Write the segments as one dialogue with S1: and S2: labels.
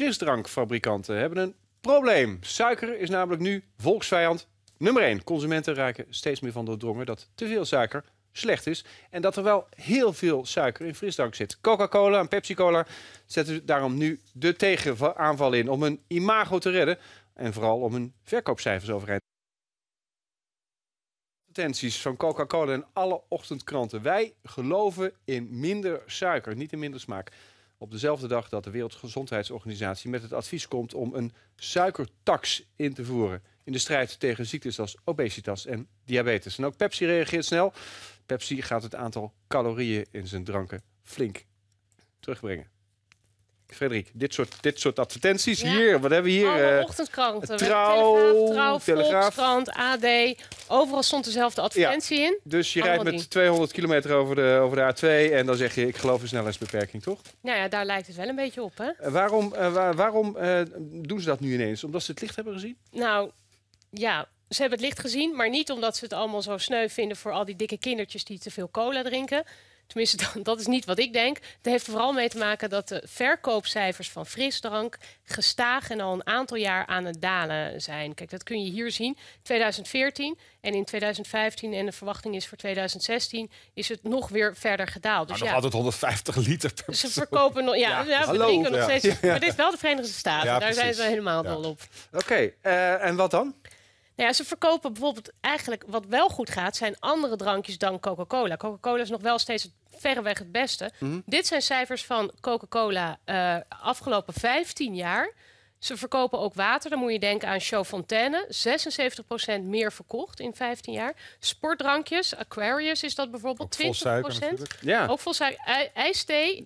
S1: frisdrankfabrikanten hebben een probleem. Suiker is namelijk nu volksvijand nummer 1. Consumenten raken steeds meer van doordrongen dat te veel suiker slecht is. En dat er wel heel veel suiker in frisdrank zit. Coca-Cola en Pepsi-Cola zetten daarom nu de tegenaanval in om hun imago te redden. En vooral om hun verkoopcijfers overeind. Attenties van Coca-Cola en alle ochtendkranten. Wij geloven in minder suiker, niet in minder smaak op dezelfde dag dat de Wereldgezondheidsorganisatie met het advies komt om een suikertax in te voeren in de strijd tegen ziektes als obesitas en diabetes. En ook Pepsi reageert snel. Pepsi gaat het aantal calorieën in zijn dranken flink terugbrengen. Frederik, dit soort, dit soort advertenties. Hier, wat hebben we hier? Alle eh,
S2: ochtendkranten. Trouw, Telegraaf, Trouw Volkskrant, AD. Overal stond dezelfde advertentie in. Dus je rijdt met
S1: 200 kilometer over de, over de A2 en dan zeg je, ik geloof in snelheidsbeperking, toch?
S2: Nou ja, daar lijkt het wel een beetje op, hè?
S1: Eh, waarom eh, waarom doen ze dat nu ineens? Omdat ze het licht hebben gezien?
S2: Nou, ja, ze hebben het licht gezien, maar niet omdat ze het allemaal zo sneu vinden voor al die dikke kindertjes die te veel cola drinken. Tenminste, dat is niet wat ik denk. Het heeft vooral mee te maken dat de verkoopcijfers van frisdrank gestaag en al een aantal jaar aan het dalen zijn. Kijk, dat kun je hier zien. 2014 en in 2015 en de verwachting is voor 2016 is het nog weer verder gedaald. Dus maar ja, altijd
S1: 150 liter per Ze verkopen nog, ja, ja. we drinken nog steeds. Maar dit is wel
S2: de Verenigde Staten. Daar zijn ze helemaal dol op. Oké, eh, en wat dan? ja, ze verkopen bijvoorbeeld eigenlijk wat wel goed gaat, zijn andere drankjes dan Coca-Cola. Coca-Cola is nog wel steeds verreweg het beste. Mhm. Dit zijn cijfers van Coca-Cola uh, afgelopen 15 jaar. Ze verkopen ook water. Dan moet je denken aan Show Fontaine. 76% meer verkocht in 15 jaar. Sportdrankjes, Aquarius is dat bijvoorbeeld. 20%. Suiker, Ook vol IJsthee,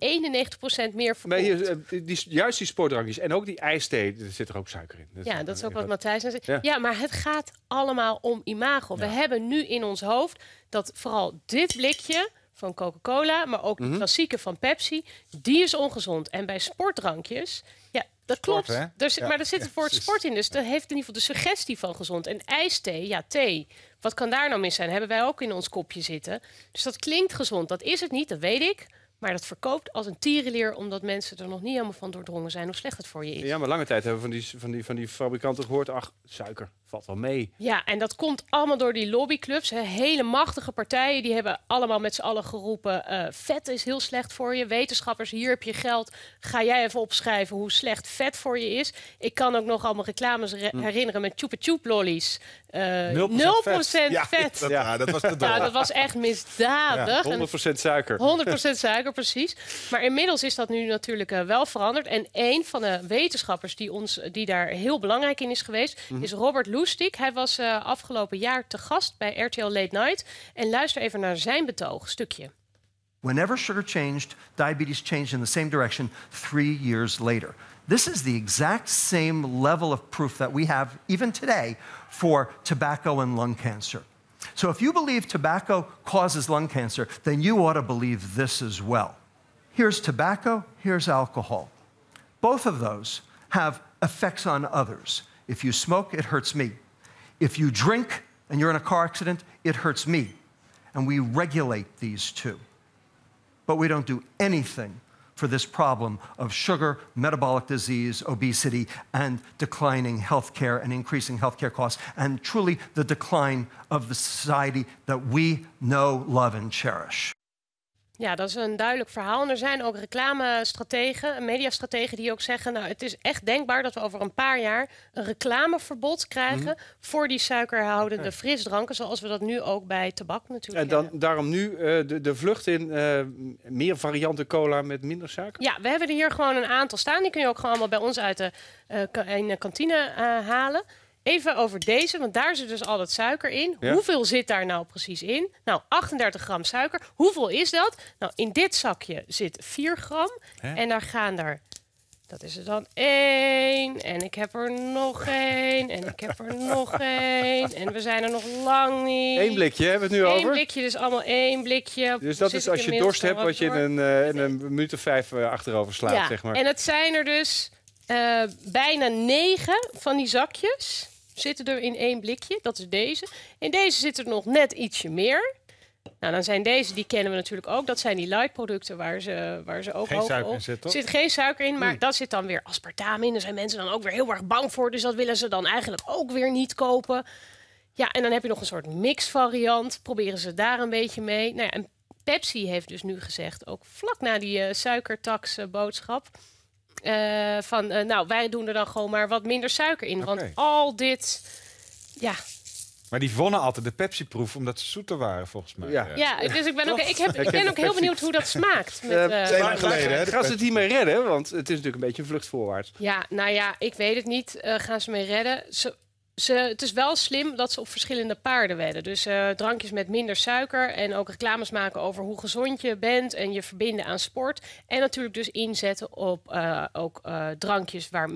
S2: 91% meer verkocht.
S1: Eh, die, juist die sportdrankjes en ook die ijsthee, er zit er ook suiker in. ja,
S2: dat is ook wat Matthijs zei. Ja. maar het gaat allemaal om imago. We hebben nu in ons hoofd dat vooral dit blikje van Coca-Cola, maar ook de mhm. klassieke van Pepsi, die is ongezond. En bij sportdrankjes, ja, dat klopt. Sport, er zit, ja. Maar er zit het woord sport in. Dus dat heeft in ieder geval de suggestie van gezond. En ijsthee, ja, thee. Wat kan daar nou mis zijn? Hebben wij ook in ons kopje zitten. Dus dat klinkt gezond. Dat is het niet, dat weet ik. Maar dat verkoopt als een tierenleer, omdat mensen er nog niet helemaal van doordrongen zijn hoe slecht het voor je
S1: is. Ja, maar lange tijd hebben we van die, van die, van die fabrikanten gehoord: ach, suiker valt wel mee.
S2: Ja, en dat komt allemaal door die lobbyclubs. Hele machtige partijen die hebben allemaal met z'n allen geroepen: eh, vet is heel slecht voor je. Wetenschappers, hier heb je geld. Ga jij even opschrijven hoe slecht vet voor je is. Ik kan ook nog allemaal reclames hm. herinneren met Chupa Chup lollies. Uh, eh, 0%, vet.
S1: Ja, dat, dat was dat was
S2: echt misdadig.
S1: 100% suiker. 100%
S2: suiker precies. Maar inmiddels is dat nu natuurlijk uh, wel veranderd. En een van de wetenschappers die, ons, eh, die daar heel belangrijk in is geweest, mhm. is Robert Loestik. Hij was uh, afgelopen jaar te gast bij RTL Late Night. En luister even naar zijn betoog, stukje.
S1: Whenever sugar changed, diabetes changed in the same direction three years later. This is the exact same level of proof that we have even today for tobacco and lung cancer. So if you believe tobacco causes lung cancer, then you ought to believe this as well. Here's tobacco, here's alcohol. Both of those have effects on others. If you smoke, it hurts me. If you drink and you're in a car accident, it hurts me. And we regulate these two. But we don't do anything for this problem of sugar, metabolic disease, obesity, and declining healthcare and increasing healthcare costs, and truly the decline of the society that we know, love, and cherish.
S2: Ja, dat is een duidelijk verhaal. En er zijn ook reclamestrategen, mediastrategen die ook zeggen... nou, het is echt denkbaar dat we over een paar jaar een reclameverbod krijgen... Mhm. voor die suikerhoudende frisdranken, zoals we dat nu ook bij tabak natuurlijk En dan,
S1: daarom nu eh, de, de vlucht in eh, meer varianten cola met minder suiker?
S2: Ja, we hebben er hier gewoon een aantal staan. Die kun je ook gewoon allemaal bij ons uit de, eh, in de kantine halen... Even over deze, want daar zit dus al dat suiker in. Hoeveel zit daar nou precies in? Nou, 38 gram suiker. Hoeveel is dat? Nou, in dit zakje zit 4 gram. En daar gaan er. Dat is er dan één. En ik heb er nog één. En ik heb er nog één. En we zijn er nog lang niet. Eén blikje hebben we het nu over? Eén blikje, dus allemaal één blikje. Dus dat is als je dorst hebt, wat je in een, uh,
S1: in een minuut of vijf eh, achterover slaat, zeg maar. En
S2: het zijn er dus eh, bijna negen van die zakjes zitten er in één blikje. Dat is deze. In deze zit er nog net ietsje meer. Nou, dan zijn deze, die kennen we natuurlijk ook. Dat zijn die light producten waar ze, waar ze ook geen zit, geen suiker in, maar hmm. dat zit dan weer aspartame in. Daar zijn mensen dan ook weer heel erg bang voor. Dus dat willen ze dan eigenlijk ook weer niet kopen. Ja, en dan heb je nog een soort mix variant. Proberen ze daar een beetje mee. Nou ja, en Pepsi heeft dus nu gezegd, ook vlak na die eh, suikertax eh, boodschap eh, van, uh, nou, wij doen er dan gewoon maar wat minder suiker in. Want al dit, ja,
S1: maar die wonnen altijd de Pepsi-proef omdat ze zoeter waren, volgens mij. Ja, ja dus ik ben ook, ik heb, ik ben ook heel benieuwd hoe
S2: dat smaakt. Met, uh, uh, gaan ze het
S1: hiermee redden? Want het is natuurlijk een beetje een vlucht voorwaarts.
S2: Ja, nou ja, ik weet het niet. gaan ze mee redden? ze, het is wel slim dat ze op verschillende paarden wedden. Dus eh, drankjes met minder suiker en ook reclames maken over hoe gezond je bent en je verbinden aan sport. En natuurlijk dus inzetten op eh, ook eh, drankjes waar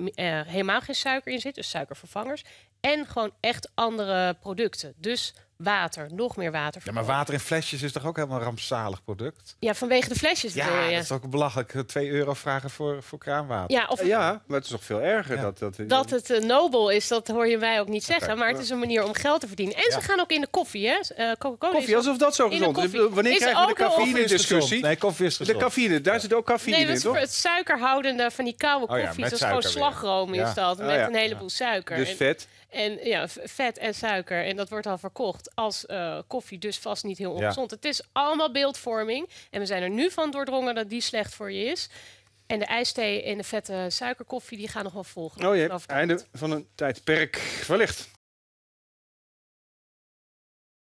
S2: helemaal geen suiker in zit, dus suikervervangers. En gewoon echt andere producten. Dus water, nog meer water. Ja, maar water in
S1: flesjes is toch ook helemaal een rampzalig product?
S2: Ja, vanwege de flesjes. Ja, je. dat is
S1: ook belachelijk. 2 euro vragen voor, voor kraanwater. Ja, of... ja, maar het is nog veel erger. Dat, dat, dat
S2: het eh, nobel is, dat hoor je mij ook niet zeggen. Maar het is een manier om geld te verdienen. En ze gaan ook in de koffie, hè? Eh, Coca-Cola koffie, alsof dat zo gezond is. Wanneer is krijgen we de cafeïne-discussie?
S1: Nee, koffie is gezond. De cafeïne, daar zit ook cafeïne nee, in, toch?
S2: Het suikerhoudende van die koude koffie. Oh, dat is gewoon slagroom is dat, oh met een heleboel suiker. Dus vet. En ja, vet en suiker. En dat wordt al verkocht als eh, koffie, dus vast niet heel ongezond. Het is allemaal beeldvorming. En we zijn er nu van doordrongen dat die slecht voor je is. En de ijsthee en de vette suikerkoffie, die
S1: gaan nog wel volgen. Oh jee, einde van een tijdperk. Wellicht.